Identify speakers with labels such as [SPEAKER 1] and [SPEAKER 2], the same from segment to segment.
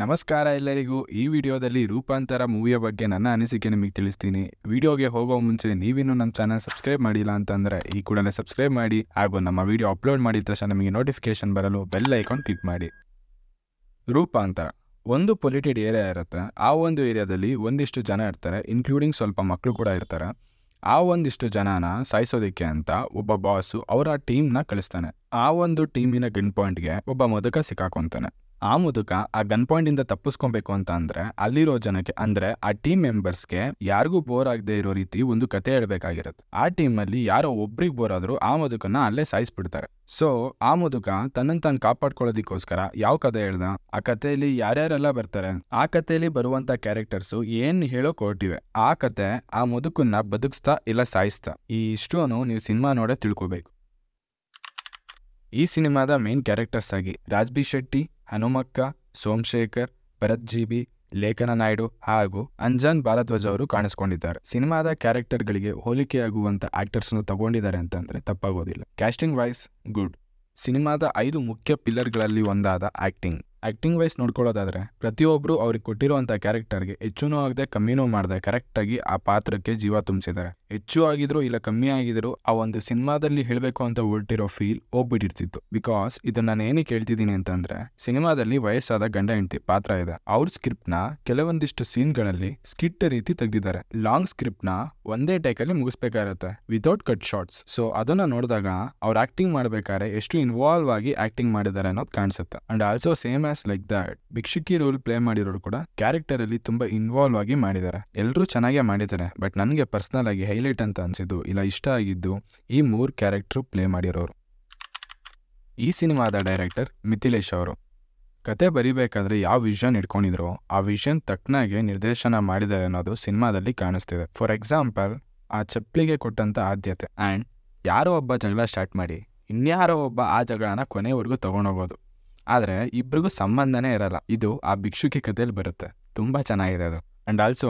[SPEAKER 1] ನಮಸ್ಕಾರ ಎಲ್ಲರಿಗೂ ಈ ವಿಡಿಯೋದಲ್ಲಿ ರೂಪಾಂತರ ಮೂವಿಯ ಬಗ್ಗೆ ನನ್ನ ಅನಿಸಿಕೆ ನಿಮಗೆ ತಿಳಿಸ್ತೀನಿ ವಿಡಿಯೋಗೆ ಹೋಗೋ ಮುಂಚೆ ನೀವಿನ್ನೂ ನಮ್ಮ ಚಾನಲ್ ಸಬ್ಸ್ಕ್ರೈಬ್ ಮಾಡಿಲ್ಲ ಅಂತಂದರೆ ಈ ಕೂಡಲೇ ಸಬ್ಸ್ಕ್ರೈಬ್ ಮಾಡಿ ಹಾಗೂ ನಮ್ಮ ವಿಡಿಯೋ ಅಪ್ಲೋಡ್ ಮಾಡಿದ ತಕ್ಷಣ ನಮಗೆ ನೋಟಿಫಿಕೇಶನ್ ಬರಲು ಬೆಲ್ ಐಕಾನ್ ಕ್ಲಿಕ್ ಮಾಡಿ ರೂಪಾಂತರ ಒಂದು ಪೊಲಿಟೆಡ್ ಏರಿಯಾ ಇರುತ್ತೆ ಆ ಒಂದು ಏರಿಯಾದಲ್ಲಿ ಒಂದಿಷ್ಟು ಜನ ಇರ್ತಾರೆ ಇನ್ಕ್ಲೂಡಿಂಗ್ ಸ್ವಲ್ಪ ಮಕ್ಕಳು ಕೂಡ ಇರ್ತಾರೆ ಆ ಒಂದಿಷ್ಟು ಜನನ ಸಾಯಿಸೋದಕ್ಕೆ ಅಂತ ಒಬ್ಬ ಬಾಸು ಅವರ ಟೀಮ್ನ ಕಳಿಸ್ತಾನೆ ಆ ಒಂದು ಟೀಮಿನ ಗಿನ್ ಪಾಯಿಂಟ್ಗೆ ಒಬ್ಬ ಮದಕ ಸಿಕ್ಕಾಕೊತಾನೆ ಆ ಮುದುಕ ಆ ಗನ್ ಪಾಯಿಂಟ್ ಇಂದ ತಪ್ಪಿಸ್ಕೊಬೇಕು ಅಂತ ಅಂದ್ರೆ ಅಲ್ಲಿರೋ ಜನಕ್ಕೆ ಅಂದ್ರೆ ಆ ಟೀಮ್ ಮೆಂಬರ್ಸ್ ಗೆ ಯಾರಿಗೂ ಬೋರ್ ಆಗದೆ ಇರೋ ರೀತಿ ಒಂದು ಕತೆ ಹೇಳ್ಬೇಕಾಗಿರತ್ತೆ ಆ ಟೀಮ್ ಅಲ್ಲಿ ಯಾರೋ ಒಬ್ರಿಗೆ ಬೋರ್ ಆದ್ರೂ ಆ ಮುದುಕನ್ನ ಅಲ್ಲೇ ಸಾಯಿಸ್ಬಿಡ್ತಾರೆ ಸೊ ಆ ಮುದುಕ ತನ್ನನ್ನು ತಾನು ಕಾಪಾಡ್ಕೊಳ್ಳೋದಿಕ್ಕೋಸ್ಕರ ಯಾವ ಕತೆ ಹೇಳ್ದ ಆ ಕಥೆಯಲ್ಲಿ ಯಾರ್ಯಾರೆಲ್ಲ ಬರ್ತಾರೆ ಆ ಕಥೆಯಲ್ಲಿ ಬರುವಂತ ಕ್ಯಾರೆಕ್ಟರ್ಸು ಏನ್ ಹೇಳೋ ಕೊಟ್ಟಿವೆ ಆ ಕತೆ ಆ ಮುದುಕನ್ನ ಬದುಕಿಸ್ತಾ ಇಲ್ಲ ಸಾಯಿಸ್ತಾ ಈ ಅನ್ನು ನೀವು ಸಿನಿಮಾ ನೋಡೇ ತಿಳ್ಕೋಬೇಕು ಈ ಸಿನಿಮಾದ ಮೇನ್ ಕ್ಯಾರೆಕ್ಟರ್ಸ್ ಆಗಿ ರಾಜ್ಬಿ ಶೆಟ್ಟಿ ಹನುಮಕ್ಕ ಸೋಮಶೇಖರ್ ಭರತ್ಜೀಬಿ ಲೇಖನ ನಾಯ್ಡು ಹಾಗೂ ಅಂಜನ್ ಭಾರದ್ವಾಜ್ ಅವರು ಕಾಣಿಸ್ಕೊಂಡಿದ್ದಾರೆ ಸಿನಿಮಾದ ಕ್ಯಾರೆಕ್ಟರ್ಗಳಿಗೆ ಹೋಲಿಕೆಯಾಗುವಂಥ ಆಕ್ಟರ್ಸ್ನ ತಗೊಂಡಿದ್ದಾರೆ ಅಂತಂದರೆ ತಪ್ಪಾಗೋದಿಲ್ಲ ಕ್ಯಾಸ್ಟಿಂಗ್ ವೈಸ್ ಗುಡ್ ಸಿನಿಮಾದ ಐದು ಮುಖ್ಯ ಪಿಲ್ಲರ್ಗಳಲ್ಲಿ ಒಂದಾದ ಆ್ಯಕ್ಟಿಂಗ್ ಆ್ಯಕ್ಟಿಂಗ್ ವೈಸ್ ನೋಡ್ಕೊಳ್ಳೋದಾದರೆ ಪ್ರತಿಯೊಬ್ಬರು ಅವ್ರಿಗೆ ಕೊಟ್ಟಿರುವಂಥ ಕ್ಯಾರೆಕ್ಟರ್ಗೆ ಹೆಚ್ಚೂ ಆಗದೆ ಕಮ್ಮಿನೂ ಮಾಡದೆ ಕರೆಕ್ಟಾಗಿ ಆ ಪಾತ್ರಕ್ಕೆ ಜೀವ ತುಂಬಿಸಿದ್ದಾರೆ ಹೆಚ್ಚು ಆಗಿದ್ರು ಇಲ್ಲ ಕಮ್ಮಿ ಆಗಿದ್ರು ಆ ಒಂದು ಸಿನಿಮಾದಲ್ಲಿ ಹೇಳಬೇಕು ಅಂತ ಹೊರಟಿರೋ ಫೀಲ್ ಹೋಗ್ಬಿಟ್ಟಿರ್ತಿತ್ತು ಬಿಕಾಸ್ ಇದು ನಾನು ಏನಕ್ಕೆ ಹೇಳ್ತಿದ್ದೀನಿ ಅಂತಂದ್ರೆ ಸಿನಿಮಾದಲ್ಲಿ ವಯಸ್ಸಾದ ಗಂಡ ಹೆಂಡತಿ ಪಾತ್ರ ಇದೆ ಅವ್ರ ಸ್ಕ್ರಿಪ್ಟ್ನ ಕೆಲವೊಂದಿಷ್ಟು ಸೀನ್ಗಳಲ್ಲಿ ಸ್ಕಿಟ್ ರೀತಿ ತೆಗೆದಿದ್ದಾರೆ ಲಾಂಗ್ ಸ್ಕ್ರಿಪ್ಟ್ನ ಒಂದೇ ಟೈಕಲ್ಲಿ ಮುಗಿಸ್ಬೇಕಾಗಿರುತ್ತೆ ವಿತೌಟ್ ಕಟ್ ಶಾರ್ಟ್ಸ್ ಸೊ ಅದನ್ನ ನೋಡಿದಾಗ ಅವ್ರು ಆಕ್ಟಿಂಗ್ ಮಾಡ್ಬೇಕಾದ್ರೆ ಎಷ್ಟು ಇನ್ವಾಲ್ವ್ ಆಗಿ ಆಕ್ಟಿಂಗ್ ಮಾಡಿದ್ದಾರೆ ಅನ್ನೋದು ಕಾಣಿಸುತ್ತೆ and also same characters like that ಭಿಕ್ಷುಕಿ ರೋಲ್ ಪ್ಲೇ ಮಾಡಿರೋರು ಕೂಡ ಕ್ಯಾರೆಕ್ಟರ್ ಅಲ್ಲಿ ತುಂಬಾ ಇನ್ವಾಲ್ವ್ ಆಗಿ ಮಾಡಿದ್ದಾರೆ ಎಲ್ಲರೂ ಚೆನ್ನಾಗೇ ಮಾಡಿದ್ದಾರೆ ಬಟ್ ನನಗೆ ಪರ್ಸನಲ್ ಆಗಿ ಹೈಲೈಟ್ ಅಂತ ಅನ್ಸಿದ್ದು ಇಲ್ಲ ಇಷ್ಟ ಆಗಿದ್ದು ಈ ಮೂರ್ ಕ್ಯಾರೆಕ್ಟರ್ ಪ್ಲೇ ಮಾಡಿರೋರು ಈ ಸಿನಿಮಾದ ಡೈರೆಕ್ಟರ್ ಮಿಥಿಲೇಶ್ ಅವರು ಕತೆ ಬರಿಬೇಕಾದ್ರೆ ಯಾವ ವಿಷನ್ ಇಟ್ಕೊಂಡಿದ್ರು ಆ ವಿಷನ್ ತಕ್ಕನಾಗೆ ನಿರ್ದೇಶನ ಮಾಡಿದ್ದಾರೆ ಅನ್ನೋದು ಸಿನಿಮಾದಲ್ಲಿ ಕಾಣಿಸ್ತಿದೆ ಫಾರ್ ಎಕ್ಸಾಂಪಲ್ ಆ ಚಪ್ಪಲಿಗೆ ಕೊಟ್ಟಂತ ಆದ್ಯತೆ ಆ್ಯಂಡ್ ಯಾರೋ ಒಬ್ಬ ಜಗಳ ಸ್ಟಾರ್ಟ್ ಮಾಡಿ ಇನ್ಯಾರೋ ಒಬ್ಬ ಆ ಜಗಳನ ಕೊನೆವರೆಗೂ ತಗೊಂಡೋಗೋದು ಆದರೆ ಇಬ್ರಿಗೂ ಸಂಬಂಧನೇ ಇರಲ್ಲ ಇದು ಆ ಭಿಕ್ಷುಕಿ ಕಥೆಯಲ್ಲಿ ಬರುತ್ತೆ ತುಂಬ ಚೆನ್ನಾಗಿದೆ ಅದು ಆ್ಯಂಡ್ ಆಲ್ಸೋ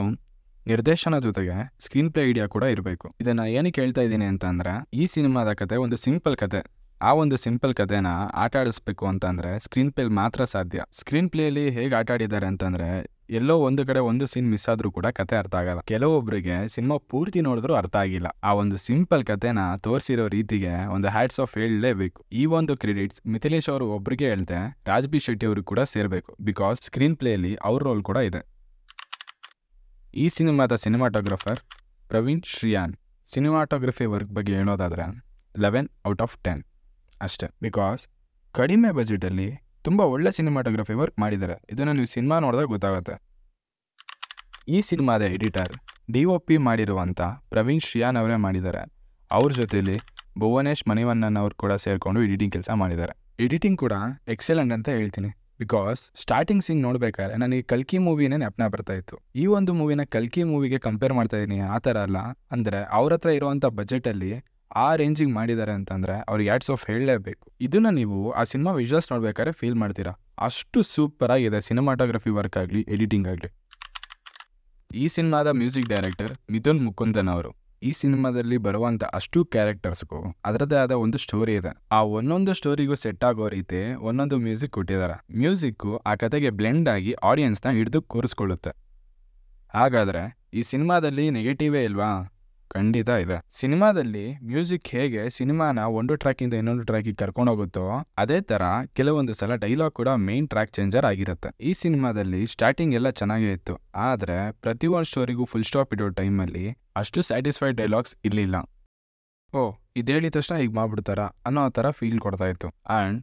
[SPEAKER 1] ನಿರ್ದೇಶನ ಜೊತೆಗೆ ಸ್ಕ್ರೀನ್ ಪ್ಲೇ ಐಡಿಯಾ ಕೂಡ ಇರಬೇಕು ಇದನ್ನು ಏನಕ್ಕೆ ಹೇಳ್ತಾ ಇದ್ದೀನಿ ಅಂತಂದರೆ ಈ ಸಿನಿಮಾದ ಕತೆ ಒಂದು ಸಿಂಪಲ್ ಕತೆ ಆ ಒಂದು ಸಿಂಪಲ್ ಕಥೆನ ಆಟ ಆಡಿಸ್ಬೇಕು ಅಂತಂದರೆ ಸ್ಕ್ರೀನ್ ಪ್ಲೇಲಿ ಮಾತ್ರ ಸಾಧ್ಯ ಸ್ಕ್ರೀನ್ ಪ್ಲೇಲಿ ಹೇಗೆ ಆಟ ಆಡಿದ್ದಾರೆ ಅಂತಂದರೆ ಎಲ್ಲೋ ಒಂದು ಕಡೆ ಒಂದು ಸೀನ್ ಮಿಸ್ ಆದ್ರೂ ಕೂಡ ಕತೆ ಅರ್ಥ ಆಗಲ್ಲ ಕೆಲವೊಬ್ಬರಿಗೆ ಸಿನಿಮಾ ಪೂರ್ತಿ ನೋಡಿದ್ರೂ ಅರ್ಥ ಆಗಿಲ್ಲ ಆ ಒಂದು ಸಿಂಪಲ್ ಕತೆನ ತೋರಿಸಿರೋ ರೀತಿಗೆ ಒಂದು ಹ್ಯಾಟ್ಸ್ ಆಫ್ ಹೇಳಲೇಬೇಕು ಈ ಒಂದು ಕ್ರೆಡಿಟ್ಸ್ ಮಿಥಿಲೇಶ್ ಅವರು ಒಬ್ಬರಿಗೆ ಹೇಳ್ತೆ ರಾಜ್ಬಿ ಶೆಟ್ಟಿ ಅವರು ಕೂಡ ಸೇರಬೇಕು ಬಿಕಾಸ್ ಸ್ಕ್ರೀನ್ ಪ್ಲೇಯಲ್ಲಿ ಅವ್ರ ರೋಲ್ ಕೂಡ ಇದೆ ಈ ಸಿನಿಮಾದ cinematographer Praveen Shriyan cinematography work ಬಗ್ಗೆ ಹೇಳೋದಾದ್ರೆ ಲೆವೆನ್ ಔಟ್ ಆಫ್ ಟೆನ್ ಅಷ್ಟೇ ಬಿಕಾಸ್ ಕಡಿಮೆ ಬಜೆಟಲ್ಲಿ ತುಂಬ ಒಳ್ಳೆ ಸಿನಿಮಾಟೋಗ್ರಫಿ ವರ್ಕ್ ಮಾಡಿದ್ದಾರೆ ಇದನ್ನು ನೀವು ಸಿನಿಮಾ ನೋಡಿದಾಗ ಗೊತ್ತಾಗುತ್ತೆ ಈ ಸಿನಿಮಾದ ಎಡಿಟರ್ ಡಿ ಒ ಪಿ ಮಾಡಿರುವಂಥ ಪ್ರವೀಣ್ ಶ್ರಿಯಾನ್ ಅವರೇ ಮಾಡಿದ್ದಾರೆ ಅವ್ರ ಜೊತೆಯಲ್ಲಿ ಭುವನೇಶ್ ಮಣಿವಣ್ಣನ್ ಅವರು ಕೂಡ ಸೇರಿಕೊಂಡು ಎಡಿಟಿಂಗ್ ಕೆಲಸ ಮಾಡಿದ್ದಾರೆ ಎಡಿಟಿಂಗ್ ಕೂಡ ಎಕ್ಸಲೆಂಟ್ ಅಂತ ಹೇಳ್ತೀನಿ ಬಿಕಾಸ್ ಸ್ಟಾರ್ಟಿಂಗ್ ಸೀನ್ ನೋಡ್ಬೇಕಾದ್ರೆ ನನಗೆ ಕಲ್ಕಿ ಮೂವಿನೇ ನೆಪನ ಬರ್ತಾ ಇತ್ತು ಈ ಒಂದು ಮೂವಿನ ಕಲ್ಕಿ ಮೂವಿಗೆ ಕಂಪೇರ್ ಮಾಡ್ತಾ ಇದ್ದೀನಿ ಆ ಥರ ಅಲ್ಲ ಅಂದರೆ ಅವ್ರ ಹತ್ರ ಇರುವಂಥ ಬಜೆಟಲ್ಲಿ ಆ ರೇಂಜಿಂಗ್ ಮಾಡಿದ್ದಾರೆ ಅಂತಂದರೆ ಅವ್ರಿಗೆ ಯಾಡ್ಸ್ ಆಫ್ ಹೇಳಲೇಬೇಕು ಇದನ್ನು ನೀವು ಆ ಸಿನಿಮಾ ವಿಜುವಲ್ಸ್ ನೋಡ್ಬೇಕಾದ್ರೆ ಫೀಲ್ ಮಾಡ್ತೀರಾ ಅಷ್ಟು ಸೂಪರ್ ಆಗಿದೆ ಸಿನಿಮಾಟೋಗ್ರಫಿ ವರ್ಕ್ ಆಗಲಿ ಎಡಿಟಿಂಗ್ ಆಗಲಿ ಈ ಸಿನಿಮಾದ ಮ್ಯೂಸಿಕ್ ಡೈರೆಕ್ಟರ್ ಮಿಥುನ್ ಮುಕುಂದನ್ ಅವರು ಈ ಸಿನಿಮಾದಲ್ಲಿ ಬರುವಂಥ ಅಷ್ಟು ಕ್ಯಾರೆಕ್ಟರ್ಸ್ಗೂ ಅದರದೇ ಆದ ಒಂದು ಸ್ಟೋರಿ ಇದೆ ಆ ಒಂದೊಂದು ಸ್ಟೋರಿಗೂ ಸೆಟ್ ಆಗೋ ರೀತಿ ಒಂದೊಂದು ಮ್ಯೂಸಿಕ್ ಕೊಟ್ಟಿದ್ದಾರೆ ಮ್ಯೂಸಿಕ್ಕು ಆ ಕತೆಗೆ ಬ್ಲೆಂಡ್ ಆಗಿ ಆಡಿಯನ್ಸ್ನ ಹಿಡಿದು ಕೂರಿಸ್ಕೊಳ್ಳುತ್ತೆ ಹಾಗಾದರೆ ಈ ಸಿನಿಮಾದಲ್ಲಿ ನೆಗೆಟಿವೇ ಇಲ್ವಾ ಖಂಡಿತ ಇದೆ ಸಿನಿಮಾದಲ್ಲಿ ಮ್ಯೂಸಿಕ್ ಹೇಗೆ ಸಿನಿಮಾನ ಒಂದು ಟ್ರ್ಯಾಕ್ ಇಂದ ಇನ್ನೊಂದು ಟ್ರ್ಯಾಕ್ ಕರ್ಕೊಂಡೋಗುತ್ತೋ ಅದೇ ತರ ಕೆಲವೊಂದು ಸಲ ಡೈಲಾಗ್ ಕೂಡ ಮೇನ್ ಟ್ರ್ಯಾಕ್ ಚೇಂಜರ್ ಆಗಿರುತ್ತೆ ಈ ಸಿನಿಮಾದಲ್ಲಿ ಸ್ಟಾರ್ಟಿಂಗ್ ಎಲ್ಲ ಚೆನ್ನಾಗೇ ಇತ್ತು ಆದ್ರೆ ಪ್ರತಿ ಒಂದು ಸ್ಟೋರಿಗೂ ಫುಲ್ ಸ್ಟಾಪ್ ಇಡೋ ಟೈಮಲ್ಲಿ ಅಷ್ಟು ಸ್ಯಾಟಿಸ್ಫೈಡ್ ಡೈಲಾಗ್ಸ್ ಇರಲಿಲ್ಲ ಓ ಇದೇಳಿದ ತಕ್ಷಣ ಈಗ ಮಾಡ್ಬಿಡ್ತಾರ ಅನ್ನೋ ಥರ ಫೀಲ್ ಕೊಡ್ತಾ ಇತ್ತು ಆ್ಯಂಡ್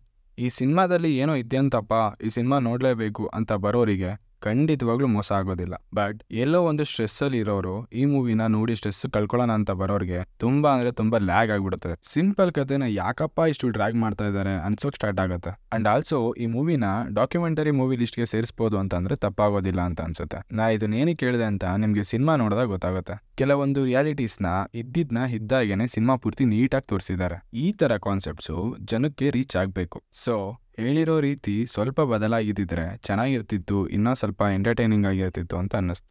[SPEAKER 1] ಈ ಸಿನಿಮಾದಲ್ಲಿ ಏನೋ ಇದ್ಯಂತಪ್ಪ ಈ ಸಿನಿಮಾ ನೋಡ್ಲೇಬೇಕು ಅಂತ ಬರೋರಿಗೆ ಖಂಡಿತವಾಗ್ಲೂ ಮೋಸ ಆಗೋದಿಲ್ಲ ಬಟ್ ಎಲ್ಲೋ ಒಂದು ಸ್ಟ್ರೆಸ್ ಅಲ್ಲಿ ಇರೋರು ಈ ಮೂವಿನ ನೋಡಿ ಸ್ಟ್ರೆಸ್ ಕಳ್ಕೊಳ್ಳೋಣ ಅಂತ ಬರೋರಿಗೆ ತುಂಬಾ ಅಂದ್ರೆ ತುಂಬಾ ಲ್ಯಾಗ್ ಆಗಿಬಿಡುತ್ತೆ ಸಿಂಪಲ್ ಕಥೆನ ಯಾಕಪ್ಪ ಇಷ್ಟು ಡ್ರ್ಯಾಗ್ ಮಾಡ್ತಾ ಇದ್ದಾರೆ ಅನ್ಸೋಕ್ ಸ್ಟಾರ್ಟ್ ಆಗುತ್ತೆ ಅಂಡ್ ಆಲ್ಸೋ ಈ ಮೂವಿನ ಡಾಕ್ಯುಮೆಂಟರಿ ಮೂವಿ ಗೆ ಸೇರಿಸಬಹುದು ಅಂತಂದ್ರೆ ತಪ್ಪಾಗೋದಿಲ್ಲ ಅಂತ ಅನ್ಸುತ್ತೆ ನಾ ಇದನ್ನೇನು ಕೇಳಿದೆ ಅಂತ ನಿಮ್ಗೆ ಸಿನಿಮಾ ನೋಡಿದಾಗ ಗೊತ್ತಾಗುತ್ತೆ ಕೆಲವೊಂದು ರಿಯಾಲಿಟೀಸ್ ನ ಇದ್ದಿದ್ನ ಇದ್ದಾಗೇನೆ ಸಿನಿಮಾ ಪೂರ್ತಿ ಆಗಿ ತೋರಿಸಿದ್ದಾರೆ ಈ ತರ ಕಾನ್ಸೆಪ್ಟ್ಸು ಜನಕ್ಕೆ ರೀಚ್ ಆಗಬೇಕು ಸೊ ಹೇಳಿರೋ ರೀತಿ ಸ್ವಲ್ಪ ಬದಲಾಗಿದ್ದಿದ್ರೆ ಚೆನ್ನಾಗಿರ್ತಿತ್ತು ಇನ್ನೂ ಸ್ವಲ್ಪ ಎಂಟರ್ಟೈನಿಂಗ್ ಆಗಿರ್ತಿತ್ತು ಅಂತ ಅನ್ನಿಸ್ತು